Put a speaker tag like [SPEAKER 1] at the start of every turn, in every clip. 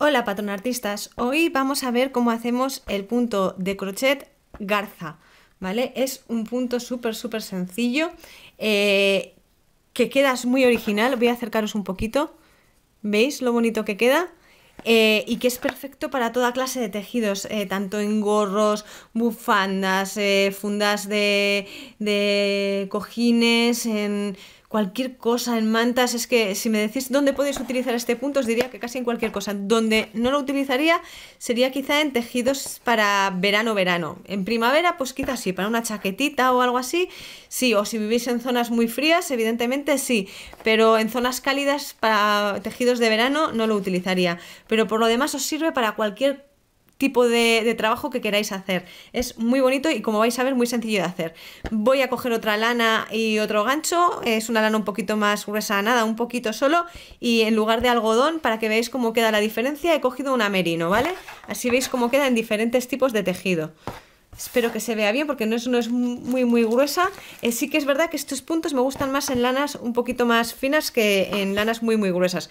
[SPEAKER 1] Hola artistas hoy vamos a ver cómo hacemos el punto de crochet garza, ¿vale? Es un punto súper súper sencillo eh, que queda muy original, voy a acercaros un poquito, ¿veis lo bonito que queda? Eh, y que es perfecto para toda clase de tejidos, eh, tanto en gorros, bufandas, fundas de, de cojines, en cualquier cosa, en mantas, es que si me decís dónde podéis utilizar este punto, os diría que casi en cualquier cosa. Donde no lo utilizaría sería quizá en tejidos para verano, verano. En primavera, pues quizás sí, para una chaquetita o algo así, sí. O si vivís en zonas muy frías, evidentemente sí. Pero en zonas cálidas, para tejidos de verano, no lo utilizaría. Pero por lo demás os sirve para cualquier cosa tipo de, trabajo que queráis hacer. Es muy bonito y como vais a ver, muy sencillo de hacer. Voy a coger otra lana y otro gancho, es una lana un poquito más gruesa, nada, un poquito solo, y en lugar de algodón, para que veáis cómo queda la diferencia, he cogido una merino, ¿vale? Así veis cómo queda en diferentes tipos de tejido. Espero que se vea bien porque no es, es muy muy gruesa. Eh, sí que es verdad que estos puntos me gustan más en lanas un poquito más finas que en lanas muy muy gruesas.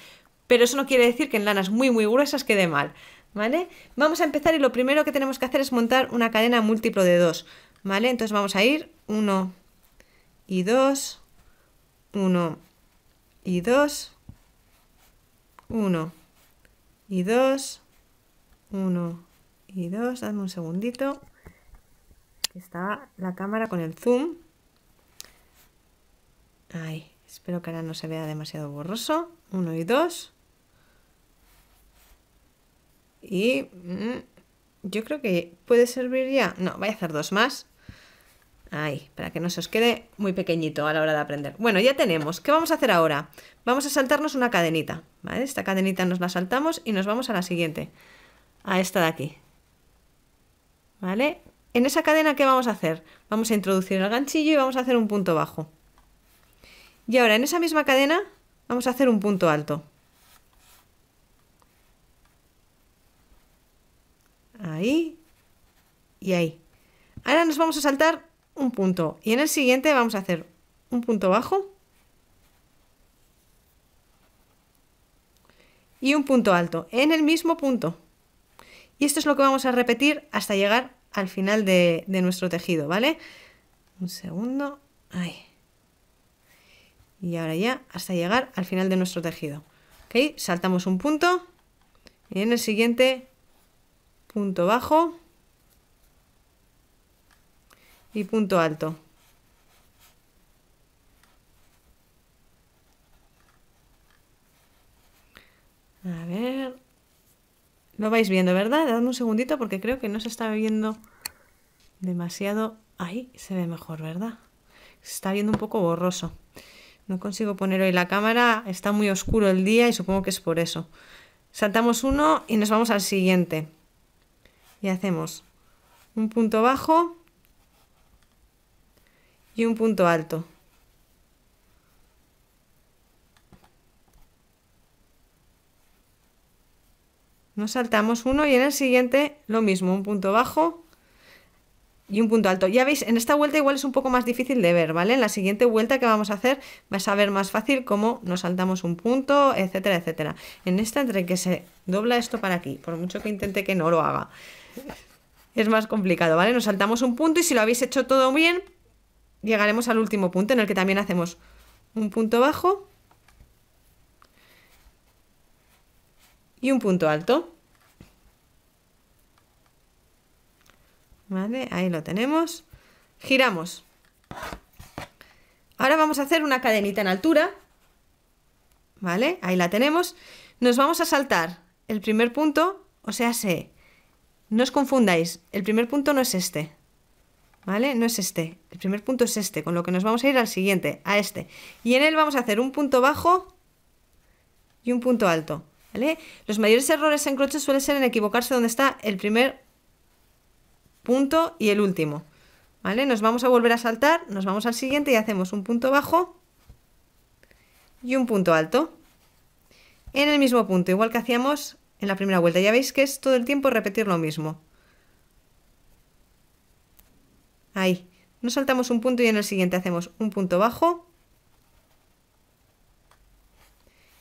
[SPEAKER 1] Pero eso no quiere decir que en lanas muy muy gruesas quede mal. Vamos a empezar y lo primero que tenemos que hacer es montar una cadena múltiplo de 2, ¿vale? Entonces vamos a ir 1 y 2, 1 y 2, 1 y 2, 1 y 2, dame un segundito, aquí está la cámara con el zoom. espero que ahora no se vea demasiado borroso. 1 y 2, y mm, yo creo que puede servir ya. No, voy a hacer dos más. Ahí, para que no se os quede muy pequeñito a la hora de aprender. Bueno, ya tenemos. ¿Qué vamos a hacer ahora? Vamos a saltarnos una cadenita. ¿vale? Esta cadenita nos la saltamos y nos vamos a la siguiente. A esta de aquí. ¿Vale? En esa cadena, ¿qué vamos a hacer? Vamos a introducir el ganchillo y vamos a hacer un punto bajo. Y ahora, en esa misma cadena, vamos a hacer un punto alto. ahí y ahí. Ahora nos vamos a saltar un punto y en el siguiente vamos a hacer un punto bajo y un punto alto en el mismo punto. Y esto es lo que vamos a repetir hasta llegar al final de, nuestro tejido, ¿vale? Un segundo, ahí. Y ahora ya hasta llegar al final de nuestro tejido. ¿Ok? Saltamos un punto y en el siguiente punto bajo y punto alto. A ver, lo vais viendo, ¿verdad? Dadme un segundito porque creo que no se está viendo demasiado. Ahí se ve mejor, ¿verdad? Se está viendo un poco borroso. No consigo poner hoy la cámara, está muy oscuro el día y supongo que es por eso. Saltamos uno y nos vamos al siguiente y hacemos un punto bajo y un punto alto. Nos saltamos uno y en el siguiente lo mismo, un punto bajo y un punto alto. Ya veis, en esta vuelta igual es un poco más difícil de ver, ¿vale? En la siguiente vuelta que vamos a hacer vas a ver más fácil cómo nos saltamos un punto, etcétera, etcétera. En esta entre que se dobla esto para aquí, por mucho que intente que no lo haga. Es más complicado, ¿vale? Nos saltamos un punto y si lo habéis hecho todo bien, llegaremos al último punto en el que también hacemos un punto bajo y un punto alto. Vale, ahí lo tenemos. Giramos. Ahora vamos a hacer una cadenita en altura. Vale, ahí la tenemos. Nos vamos a saltar el primer punto, o sea, se... No os confundáis, el primer punto no es este. ¿Vale? No es este. El primer punto es este, con lo que nos vamos a ir al siguiente, a este. Y en él vamos a hacer un punto bajo y un punto alto. ¿Vale? Los mayores errores en crochet suelen ser en equivocarse donde está el primer punto y el último. ¿Vale? Nos vamos a volver a saltar, nos vamos al siguiente y hacemos un punto bajo y un punto alto. En el mismo punto, igual que hacíamos en la primera vuelta. Ya veis que es todo el tiempo repetir lo mismo. Ahí. Nos saltamos un punto y en el siguiente hacemos un punto bajo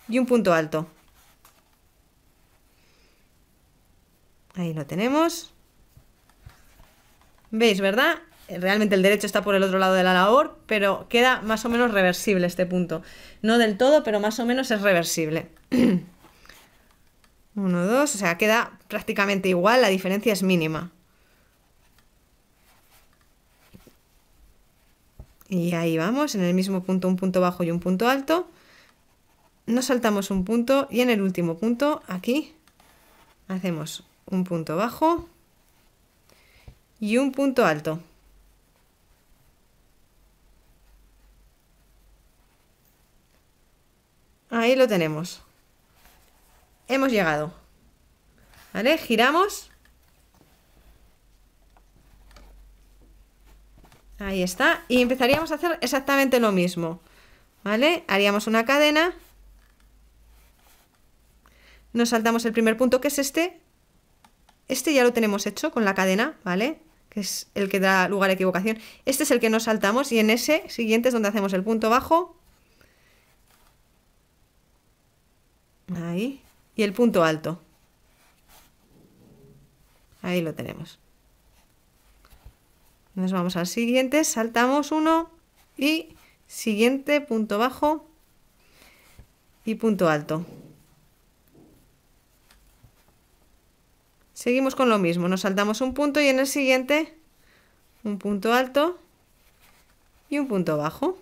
[SPEAKER 1] y un punto alto. Ahí lo tenemos. ¿Veis, verdad? Realmente el derecho está por el otro lado de la labor, pero queda más o menos reversible este punto. No del todo, pero más o menos es reversible. Uno, dos, o sea, queda prácticamente igual, la diferencia es mínima. Y ahí vamos, en el mismo punto un punto bajo y un punto alto. Nos saltamos un punto y en el último punto, aquí, hacemos un punto bajo y un punto alto. Ahí lo tenemos. Hemos llegado. ¿Vale? Giramos. Ahí está. Y empezaríamos a hacer exactamente lo mismo. ¿Vale? Haríamos una cadena. Nos saltamos el primer punto que es este. Este ya lo tenemos hecho con la cadena, ¿vale? es el que da lugar a equivocación. Este es el que nos saltamos y en ese siguiente es donde hacemos el punto bajo. Ahí. Y el punto alto. Ahí lo tenemos. Nos vamos al siguiente, saltamos uno y siguiente, punto bajo y punto alto. Seguimos con lo mismo, nos saltamos un punto y en el siguiente un punto alto y un punto bajo.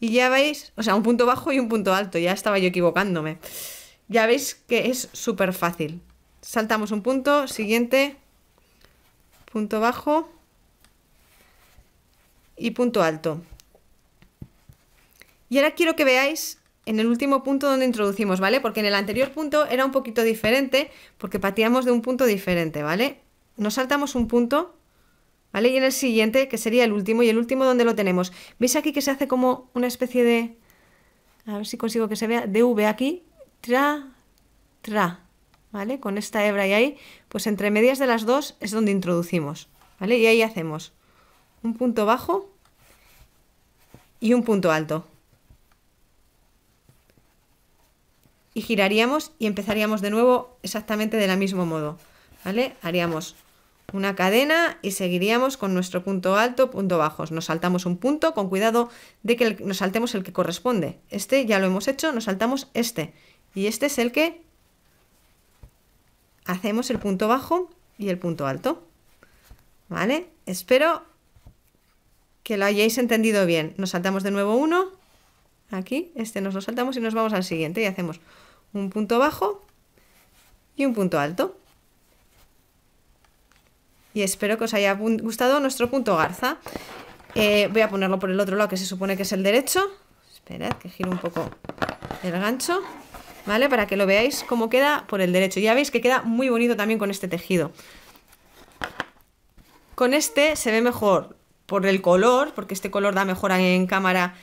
[SPEAKER 1] Y ya veis, o sea, un punto bajo y un punto alto, ya estaba yo equivocándome. Ya veis que es súper fácil. Saltamos un punto, siguiente, punto bajo y punto alto. Y ahora quiero que veáis en el último punto donde introducimos, ¿vale? Porque en el anterior punto era un poquito diferente, porque partíamos de un punto diferente, ¿vale? Nos saltamos un punto, ¿vale? Y en el siguiente, que sería el último, y el último donde lo tenemos. ¿Veis aquí que se hace como una especie de... A ver si consigo que se vea, DV aquí, tra, tra, ¿vale? Con esta hebra y ahí, pues entre medias de las dos es donde introducimos, ¿vale? Y ahí hacemos un punto bajo y un punto alto, y giraríamos y empezaríamos de nuevo exactamente del mismo modo. ¿Vale? Haríamos una cadena y seguiríamos con nuestro punto alto, punto bajos. Nos saltamos un punto con cuidado de que nos saltemos el que corresponde. Este ya lo hemos hecho, nos saltamos este. Y este es el que hacemos el punto bajo y el punto alto. ¿Vale? Espero que lo hayáis entendido bien. Nos saltamos de nuevo uno Aquí, este nos lo saltamos y nos vamos al siguiente y hacemos un punto bajo y un punto alto. Y espero que os haya gustado nuestro punto garza. Eh, voy a ponerlo por el otro lado, que se supone que es el derecho. Esperad que giro un poco el gancho, ¿vale? Para que lo veáis cómo queda por el derecho. Ya veis que queda muy bonito también con este tejido. Con este se ve mejor por el color, porque este color da mejor en cámara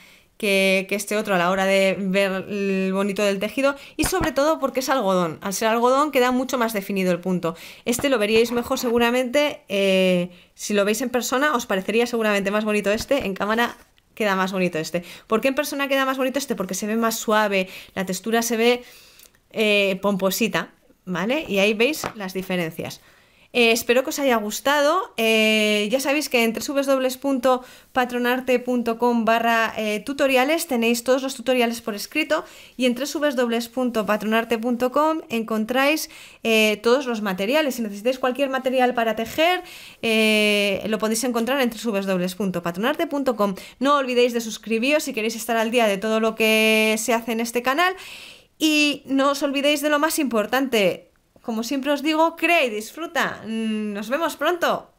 [SPEAKER 1] que, este otro a la hora de ver el bonito del tejido y sobre todo porque es algodón. Al ser algodón queda mucho más definido el punto. Este lo veríais mejor seguramente, eh, si lo veis en persona os parecería seguramente más bonito este, en cámara queda más bonito este. ¿Por qué en persona queda más bonito este? Porque se ve más suave, la textura se ve eh, pomposita, ¿vale? Y ahí veis las diferencias. Eh, espero que os haya gustado. Eh, ya sabéis que en www.patronarte.com barra eh, tutoriales tenéis todos los tutoriales por escrito y en www.patronarte.com encontráis todos los materiales. Si necesitáis cualquier material para tejer, lo podéis encontrar en www.patronarte.com. No olvidéis de suscribiros si queréis estar al día de todo lo que se hace en este canal. Y no os olvidéis de lo más importante, como siempre os digo, cree y disfruta. Mm, nos vemos pronto.